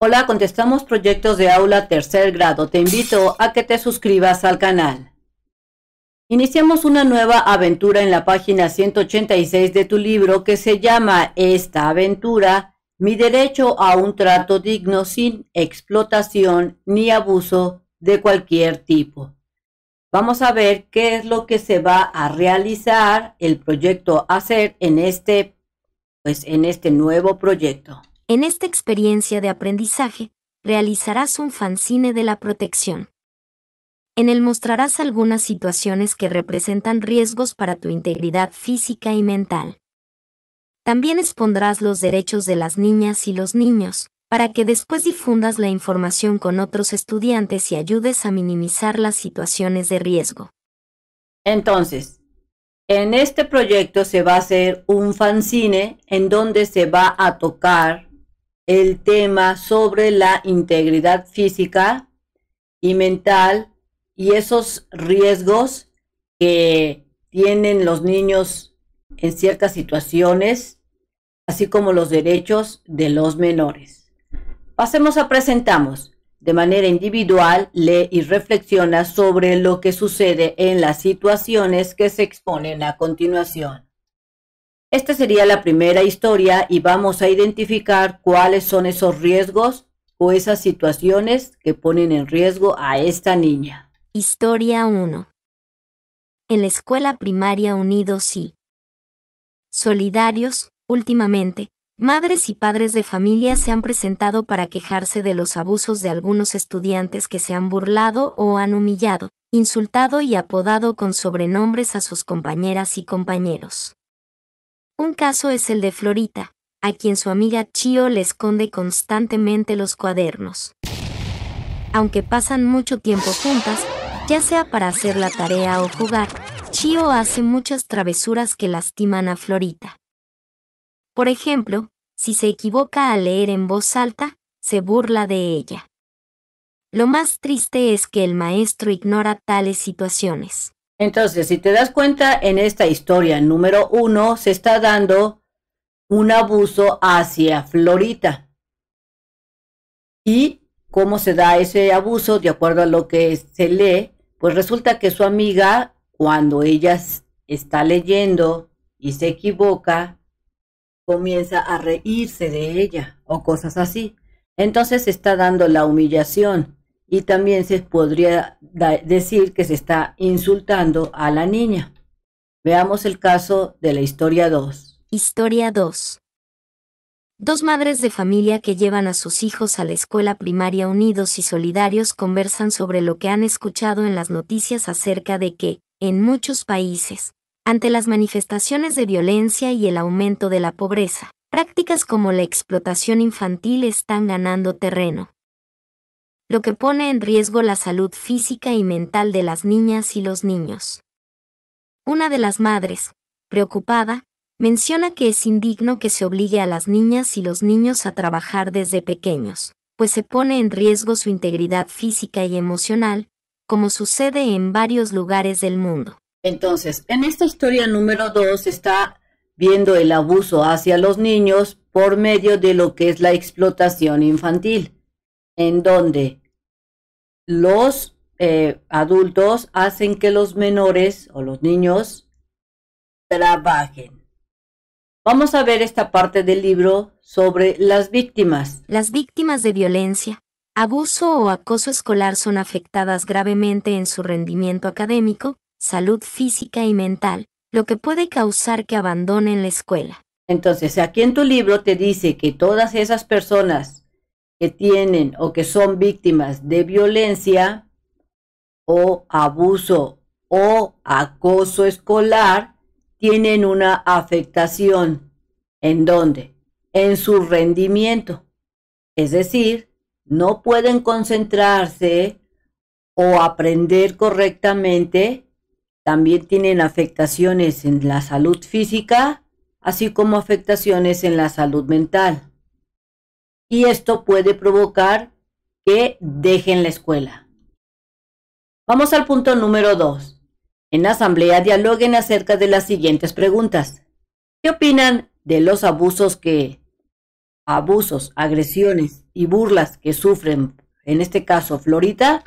Hola, contestamos proyectos de aula tercer grado. Te invito a que te suscribas al canal. Iniciamos una nueva aventura en la página 186 de tu libro que se llama Esta aventura, mi derecho a un trato digno sin explotación ni abuso de cualquier tipo. Vamos a ver qué es lo que se va a realizar el proyecto hacer en este pues en este nuevo proyecto. En esta experiencia de aprendizaje, realizarás un fanzine de la protección. En él mostrarás algunas situaciones que representan riesgos para tu integridad física y mental. También expondrás los derechos de las niñas y los niños, para que después difundas la información con otros estudiantes y ayudes a minimizar las situaciones de riesgo. Entonces, en este proyecto se va a hacer un fanzine en donde se va a tocar el tema sobre la integridad física y mental y esos riesgos que tienen los niños en ciertas situaciones, así como los derechos de los menores. Pasemos a presentamos de manera individual, lee y reflexiona sobre lo que sucede en las situaciones que se exponen a continuación. Esta sería la primera historia y vamos a identificar cuáles son esos riesgos o esas situaciones que ponen en riesgo a esta niña. Historia 1. En la escuela primaria unidos y solidarios, últimamente, madres y padres de familia se han presentado para quejarse de los abusos de algunos estudiantes que se han burlado o han humillado, insultado y apodado con sobrenombres a sus compañeras y compañeros. Un caso es el de Florita, a quien su amiga Chio le esconde constantemente los cuadernos. Aunque pasan mucho tiempo juntas, ya sea para hacer la tarea o jugar, Chio hace muchas travesuras que lastiman a Florita. Por ejemplo, si se equivoca al leer en voz alta, se burla de ella. Lo más triste es que el maestro ignora tales situaciones. Entonces, si te das cuenta, en esta historia número uno se está dando un abuso hacia Florita. Y cómo se da ese abuso, de acuerdo a lo que se lee, pues resulta que su amiga, cuando ella está leyendo y se equivoca, comienza a reírse de ella o cosas así. Entonces está dando la humillación y también se podría decir que se está insultando a la niña. Veamos el caso de la historia 2. Historia 2. Dos madres de familia que llevan a sus hijos a la escuela primaria unidos y solidarios conversan sobre lo que han escuchado en las noticias acerca de que, en muchos países, ante las manifestaciones de violencia y el aumento de la pobreza, prácticas como la explotación infantil están ganando terreno lo que pone en riesgo la salud física y mental de las niñas y los niños. Una de las madres, preocupada, menciona que es indigno que se obligue a las niñas y los niños a trabajar desde pequeños, pues se pone en riesgo su integridad física y emocional, como sucede en varios lugares del mundo. Entonces, en esta historia número 2 está viendo el abuso hacia los niños por medio de lo que es la explotación infantil en donde los eh, adultos hacen que los menores o los niños trabajen. Vamos a ver esta parte del libro sobre las víctimas. Las víctimas de violencia, abuso o acoso escolar son afectadas gravemente en su rendimiento académico, salud física y mental, lo que puede causar que abandonen la escuela. Entonces, aquí en tu libro te dice que todas esas personas que tienen o que son víctimas de violencia o abuso o acoso escolar tienen una afectación. ¿En dónde? En su rendimiento. Es decir, no pueden concentrarse o aprender correctamente. También tienen afectaciones en la salud física, así como afectaciones en la salud mental y esto puede provocar que dejen la escuela. Vamos al punto número 2. En la asamblea dialoguen acerca de las siguientes preguntas. ¿Qué opinan de los abusos que abusos, agresiones y burlas que sufren, en este caso Florita?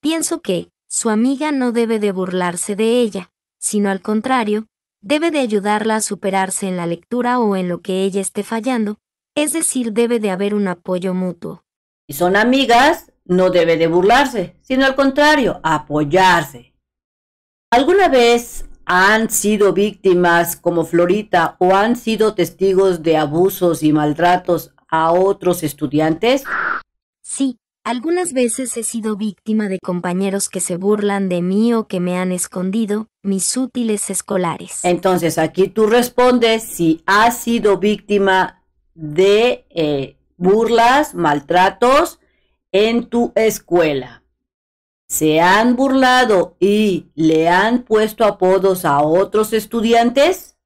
Pienso que su amiga no debe de burlarse de ella, sino al contrario, debe de ayudarla a superarse en la lectura o en lo que ella esté fallando, es decir, debe de haber un apoyo mutuo. Si son amigas, no debe de burlarse, sino al contrario, apoyarse. ¿Alguna vez han sido víctimas como Florita o han sido testigos de abusos y maltratos a otros estudiantes? Sí, algunas veces he sido víctima de compañeros que se burlan de mí o que me han escondido mis útiles escolares. Entonces aquí tú respondes si has sido víctima de eh, burlas, maltratos en tu escuela. ¿Se han burlado y le han puesto apodos a otros estudiantes?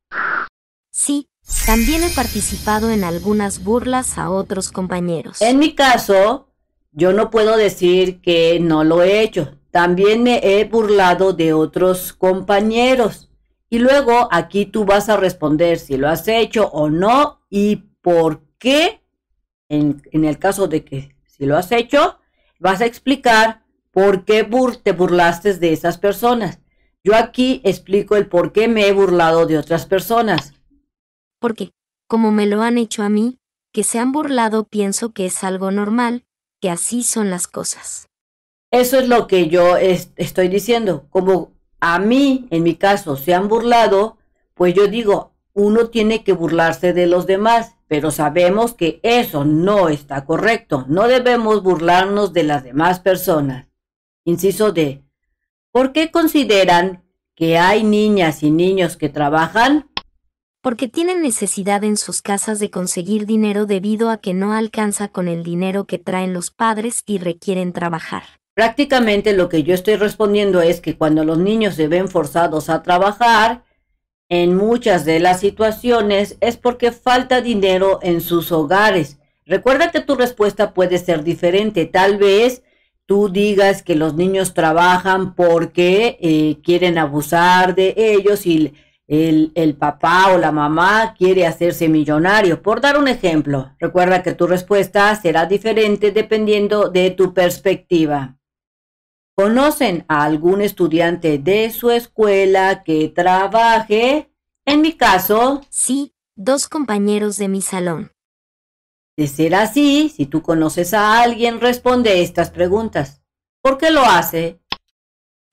Sí, también he participado en algunas burlas a otros compañeros. En mi caso, yo no puedo decir que no lo he hecho. También me he burlado de otros compañeros. Y luego aquí tú vas a responder si lo has hecho o no y por qué, en, el caso de que si lo has hecho, vas a explicar por qué te burlaste de esas personas. Yo aquí explico el por qué me he burlado de otras personas. Porque, como me lo han hecho a mí, que se han burlado pienso que es algo normal, que así son las cosas. Eso es lo que yo estoy diciendo. Como a mí, en mi caso, se han burlado, pues yo digo, uno tiene que burlarse de los demás, pero sabemos que eso no está correcto. No debemos burlarnos de las demás personas. Inciso de, ¿Por qué consideran que hay niñas y niños que trabajan? Porque tienen necesidad en sus casas de conseguir dinero debido a que no alcanza con el dinero que traen los padres y requieren trabajar. Prácticamente lo que yo estoy respondiendo es que cuando los niños se ven forzados a trabajar, en muchas de las situaciones es porque falta dinero en sus hogares. Recuerda que tu respuesta puede ser diferente. Tal vez tú digas que los niños trabajan porque eh, quieren abusar de ellos y el, papá o la mamá quiere hacerse millonario. Por dar un ejemplo, recuerda que tu respuesta será diferente dependiendo de tu perspectiva. ¿Conocen a algún estudiante de su escuela que trabaje? En mi caso... Sí, dos compañeros de mi salón. De ser así, si tú conoces a alguien, responde estas preguntas. ¿Por qué lo hace?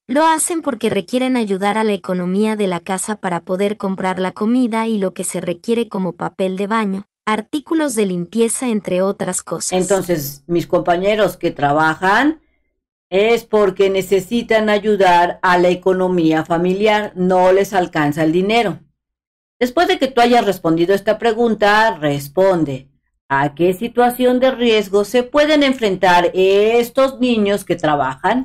Lo hacen porque requieren ayudar a la economía de la casa para poder comprar la comida y lo que se requiere como papel de baño, artículos de limpieza, entre otras cosas. Entonces, mis compañeros que trabajan es porque necesitan ayudar a la economía familiar, no les alcanza el dinero. Después de que tú hayas respondido esta pregunta, responde, ¿a qué situación de riesgo se pueden enfrentar estos niños que trabajan?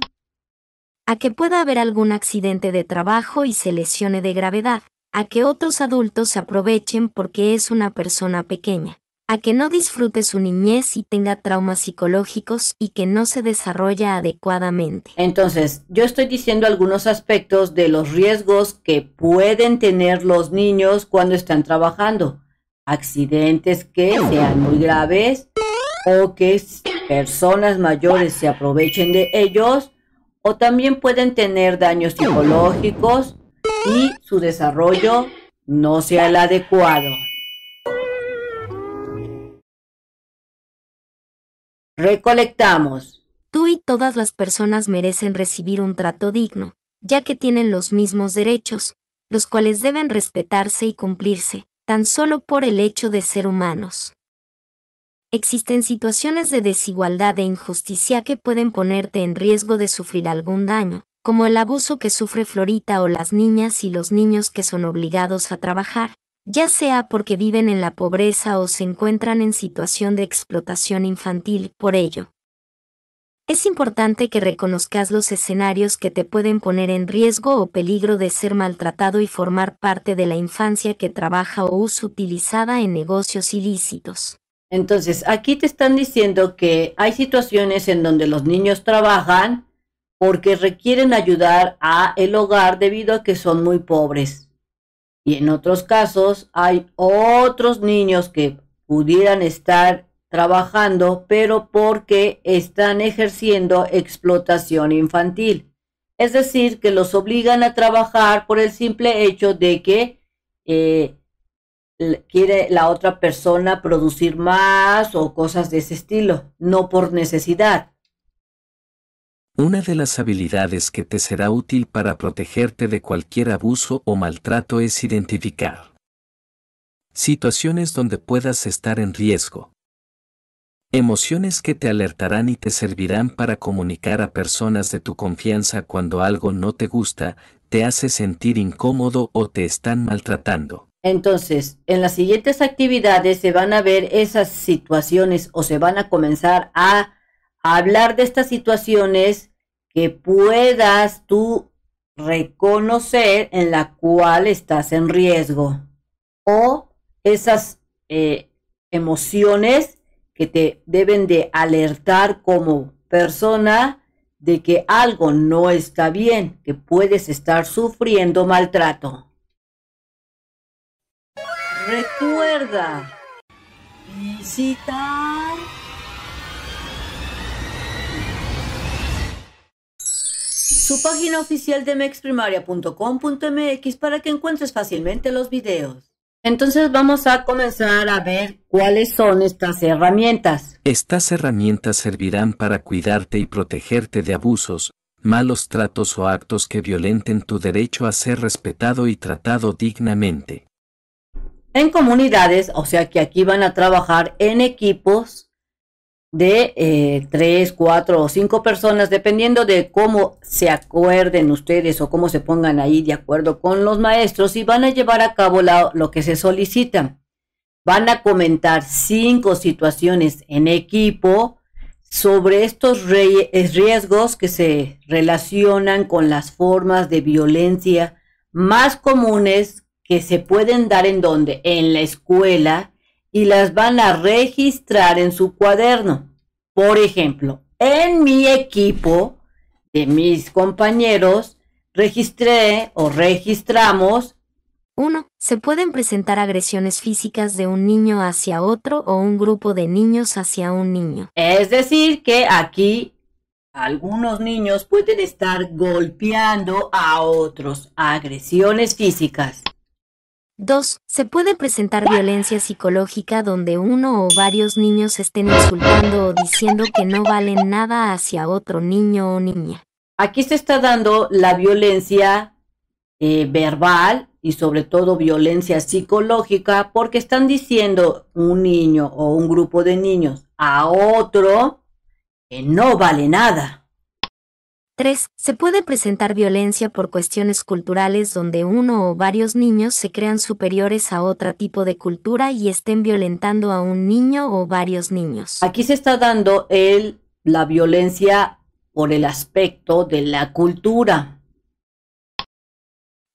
A que pueda haber algún accidente de trabajo y se lesione de gravedad, a que otros adultos se aprovechen porque es una persona pequeña a que no disfrute su niñez y tenga traumas psicológicos y que no se desarrolla adecuadamente. Entonces, yo estoy diciendo algunos aspectos de los riesgos que pueden tener los niños cuando están trabajando. Accidentes que sean muy graves o que personas mayores se aprovechen de ellos o también pueden tener daños psicológicos y su desarrollo no sea el adecuado. Recolectamos. Tú y todas las personas merecen recibir un trato digno, ya que tienen los mismos derechos, los cuales deben respetarse y cumplirse, tan solo por el hecho de ser humanos. Existen situaciones de desigualdad e injusticia que pueden ponerte en riesgo de sufrir algún daño, como el abuso que sufre Florita o las niñas y los niños que son obligados a trabajar, ya sea porque viven en la pobreza o se encuentran en situación de explotación infantil por ello. Es importante que reconozcas los escenarios que te pueden poner en riesgo o peligro de ser maltratado y formar parte de la infancia que trabaja o usa utilizada en negocios ilícitos. Entonces, aquí te están diciendo que hay situaciones en donde los niños trabajan porque requieren ayudar a el hogar debido a que son muy pobres. Y en otros casos hay otros niños que pudieran estar trabajando, pero porque están ejerciendo explotación infantil. Es decir, que los obligan a trabajar por el simple hecho de que eh, quiere la otra persona producir más o cosas de ese estilo, no por necesidad. Una de las habilidades que te será útil para protegerte de cualquier abuso o maltrato es identificar situaciones donde puedas estar en riesgo. Emociones que te alertarán y te servirán para comunicar a personas de tu confianza cuando algo no te gusta, te hace sentir incómodo o te están maltratando. Entonces, en las siguientes actividades se van a ver esas situaciones o se van a comenzar a hablar de estas situaciones que puedas tú reconocer en la cual estás en riesgo o esas eh, emociones que te deben de alertar como persona de que algo no está bien, que puedes estar sufriendo maltrato. Recuerda visitar página oficial de mexprimaria.com.mx para que encuentres fácilmente los videos. Entonces vamos a comenzar a ver cuáles son estas herramientas. Estas herramientas servirán para cuidarte y protegerte de abusos, malos tratos o actos que violenten tu derecho a ser respetado y tratado dignamente. En comunidades, o sea que aquí van a trabajar en equipos, de eh, tres, cuatro o cinco personas, dependiendo de cómo se acuerden ustedes o cómo se pongan ahí de acuerdo con los maestros y van a llevar a cabo lo que se solicita. Van a comentar cinco situaciones en equipo sobre estos riesgos que se relacionan con las formas de violencia más comunes que se pueden dar en donde, en la escuela, y las van a registrar en su cuaderno. Por ejemplo, en mi equipo de mis compañeros, registré o registramos Uno, Se pueden presentar agresiones físicas de un niño hacia otro o un grupo de niños hacia un niño. Es decir, que aquí algunos niños pueden estar golpeando a otros, agresiones físicas. 2. Se puede presentar violencia psicológica donde uno o varios niños estén insultando o diciendo que no vale nada hacia otro niño o niña. Aquí se está dando la violencia eh, verbal y sobre todo violencia psicológica porque están diciendo un niño o un grupo de niños a otro que no vale nada. 3. Se puede presentar violencia por cuestiones culturales donde uno o varios niños se crean superiores a otro tipo de cultura y estén violentando a un niño o varios niños. Aquí se está dando el, la violencia por el aspecto de la cultura.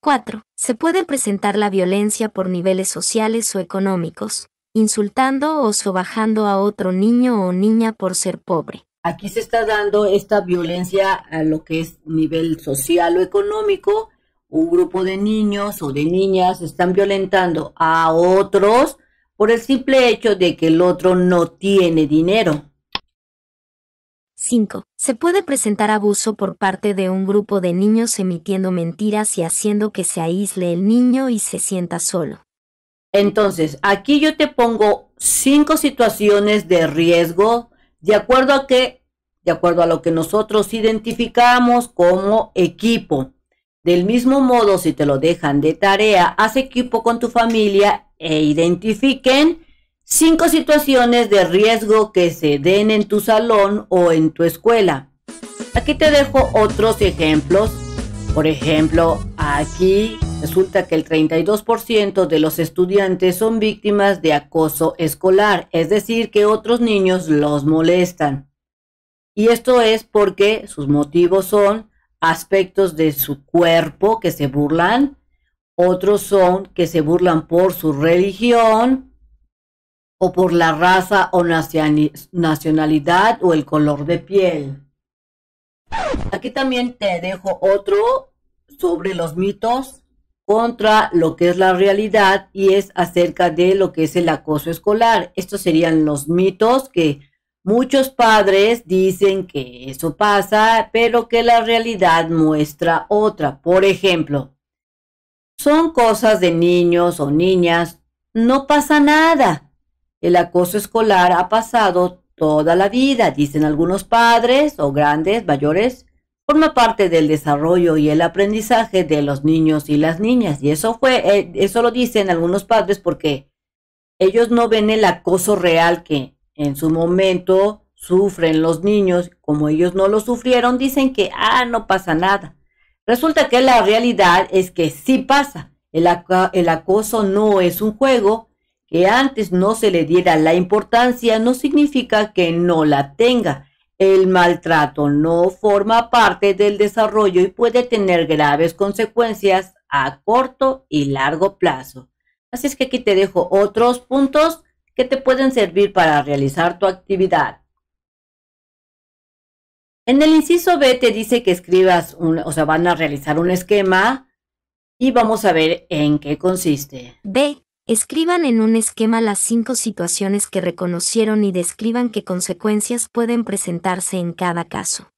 4. Se puede presentar la violencia por niveles sociales o económicos, insultando o sobajando a otro niño o niña por ser pobre Aquí se está dando esta violencia a lo que es nivel social o económico. Un grupo de niños o de niñas están violentando a otros por el simple hecho de que el otro no tiene dinero. Cinco. Se puede presentar abuso por parte de un grupo de niños emitiendo mentiras y haciendo que se aísle el niño y se sienta solo. Entonces, aquí yo te pongo cinco situaciones de riesgo de acuerdo a de acuerdo a lo que nosotros identificamos como equipo. Del mismo modo, si te lo dejan de tarea, haz equipo con tu familia e identifiquen cinco situaciones de riesgo que se den en tu salón o en tu escuela. Aquí te dejo otros ejemplos. Por ejemplo, aquí Resulta que el 32% de los estudiantes son víctimas de acoso escolar, es decir, que otros niños los molestan. Y esto es porque sus motivos son aspectos de su cuerpo que se burlan, otros son que se burlan por su religión o por la raza o nacionalidad o el color de piel. Aquí también te dejo otro sobre los mitos contra lo que es la realidad y es acerca de lo que es el acoso escolar. Estos serían los mitos que muchos padres dicen que eso pasa, pero que la realidad muestra otra. Por ejemplo, son cosas de niños o niñas, no pasa nada. El acoso escolar ha pasado toda la vida, dicen algunos padres o grandes, mayores, forma parte del desarrollo y el aprendizaje de los niños y las niñas. Y eso fue, eh, eso lo dicen algunos padres porque ellos no ven el acoso real que en su momento sufren los niños. Como ellos no lo sufrieron, dicen que, ah, no pasa nada. Resulta que la realidad es que sí pasa. El, el acoso no es un juego. Que antes no se le diera la importancia no significa que no la tenga el maltrato no forma parte del desarrollo y puede tener graves consecuencias a corto y largo plazo. Así es que aquí te dejo otros puntos que te pueden servir para realizar tu actividad. En el inciso B te dice que escribas, o sea, van a realizar un esquema y vamos a ver en qué consiste. B. Escriban en un esquema las cinco situaciones que reconocieron y describan qué consecuencias pueden presentarse en cada caso.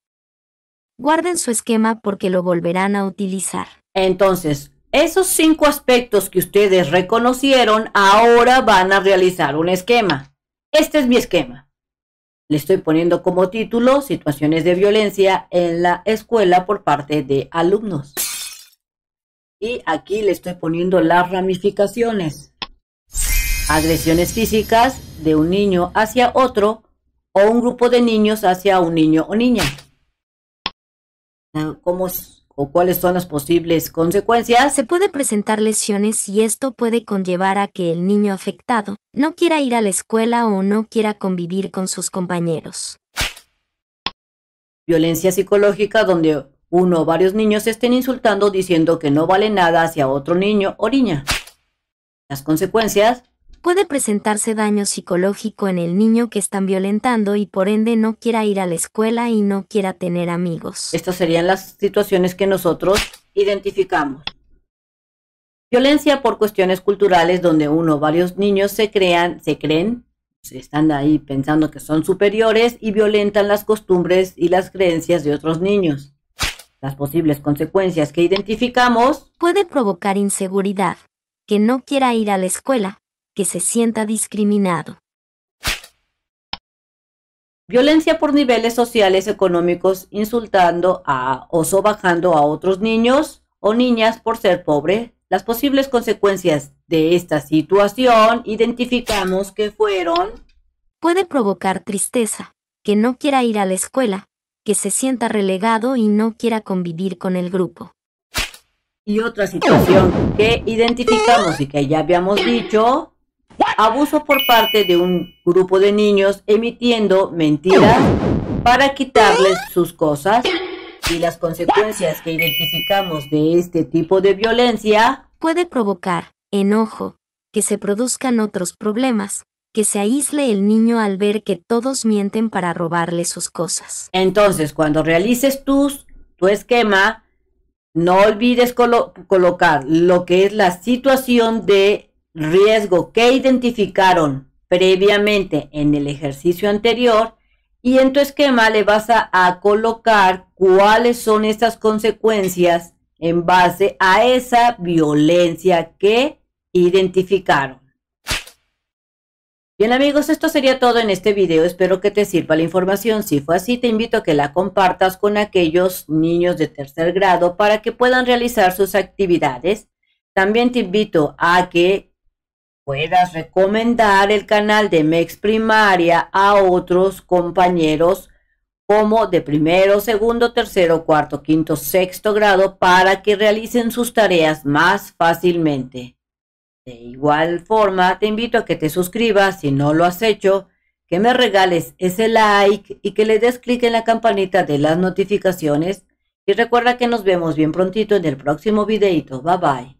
Guarden su esquema porque lo volverán a utilizar. Entonces, esos cinco aspectos que ustedes reconocieron, ahora van a realizar un esquema. Este es mi esquema. Le estoy poniendo como título Situaciones de violencia en la escuela por parte de alumnos. Y aquí le estoy poniendo las ramificaciones agresiones físicas de un niño hacia otro o un grupo de niños hacia un niño o niña. Ah, o cuáles son las posibles consecuencias? Se puede presentar lesiones y esto puede conllevar a que el niño afectado no quiera ir a la escuela o no quiera convivir con sus compañeros. Violencia psicológica donde uno o varios niños estén insultando diciendo que no vale nada hacia otro niño o niña. Las consecuencias puede presentarse daño psicológico en el niño que están violentando y por ende no quiera ir a la escuela y no quiera tener amigos. Estas serían las situaciones que nosotros identificamos. Violencia por cuestiones culturales donde uno o varios niños se crean, se creen, se están ahí pensando que son superiores y violentan las costumbres y las creencias de otros niños. Las posibles consecuencias que identificamos puede provocar inseguridad, que no quiera ir a la escuela, que se sienta discriminado. Violencia por niveles sociales, económicos, insultando a o sobajando a otros niños o niñas por ser pobre. Las posibles consecuencias de esta situación identificamos que fueron... Puede provocar tristeza, que no quiera ir a la escuela, que se sienta relegado y no quiera convivir con el grupo. Y otra situación que identificamos y que ya habíamos dicho abuso por parte de un grupo de niños emitiendo mentiras para quitarles sus cosas y las consecuencias que identificamos de este tipo de violencia puede provocar enojo, que se produzcan otros problemas, que se aísle el niño al ver que todos mienten para robarle sus cosas. Entonces, cuando realices tus, tu esquema, no olvides colocar lo que es la situación de riesgo que identificaron previamente en el ejercicio anterior y en tu esquema le vas a, colocar cuáles son estas consecuencias en base a esa violencia que identificaron. Bien amigos, esto sería todo en este video. Espero que te sirva la información. Si fue así, te invito a que la compartas con aquellos niños de tercer grado para que puedan realizar sus actividades. También te invito a que puedas recomendar el canal de Mex Primaria a otros compañeros como de primero, segundo, tercero, cuarto, quinto, sexto grado para que realicen sus tareas más fácilmente. De igual forma, te invito a que te suscribas si no lo has hecho, que me regales ese like y que le des clic en la campanita de las notificaciones y recuerda que nos vemos bien prontito en el próximo videito. Bye bye.